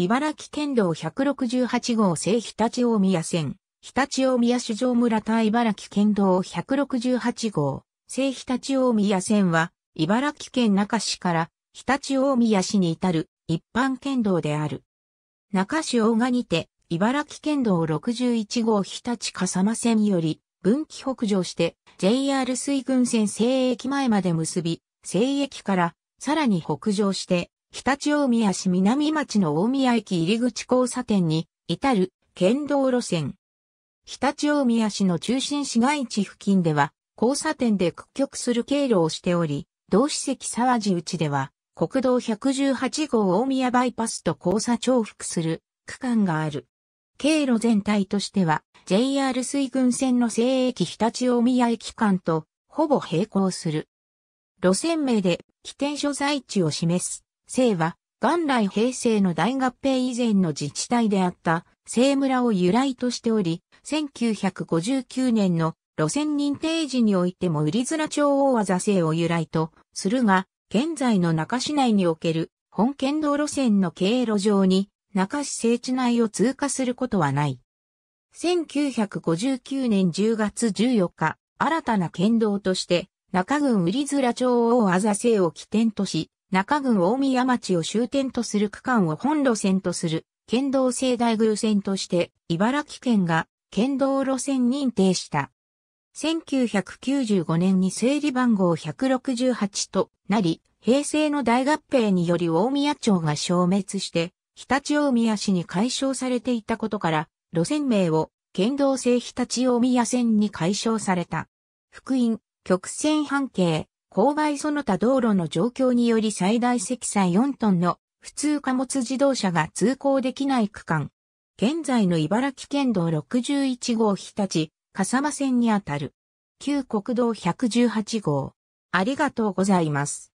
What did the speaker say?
茨城県道168号西日立大宮線、日立大宮酒場村田茨城県道168号、西日立大宮線は、茨城県中市から日立大宮市に至る一般県道である。中市大賀にて、茨城県道61号日立笠間線より、分岐北上して JR 水郡線西駅前まで結び、西駅からさらに北上して常陸大宮市南町の大宮駅入口交差点に至る県道路線。常陸大宮市の中心市街地付近では交差点で屈曲する経路をしており、同史跡沢地内では国道118号大宮バイパスと交差重複する区間がある。経路全体としては JR 水郡線の西駅常陸大宮駅間とほぼ並行する。路線名で起点所在地を示す。生は、元来平成の大合併以前の自治体であった、生村を由来としており、1959年の路線認定時においても売り面ら町大技生を由来とするが、現在の中市内における本県道路線の経路上に中市聖地内を通過することはない。1959年10月14日、新たな県道として中郡売り面ら町大技生を起点とし、中郡大宮町を終点とする区間を本路線とする県道西大宮線として茨城県が県道路線認定した。1995年に整理番号168となり、平成の大合併により大宮町が消滅して、常陸大宮市に解消されていたことから、路線名を県道西常陸大宮線に解消された。福音、曲線半径、勾配その他道路の状況により最大積載4トンの普通貨物自動車が通行できない区間。現在の茨城県道61号日立、笠間線にあたる。旧国道118号。ありがとうございます。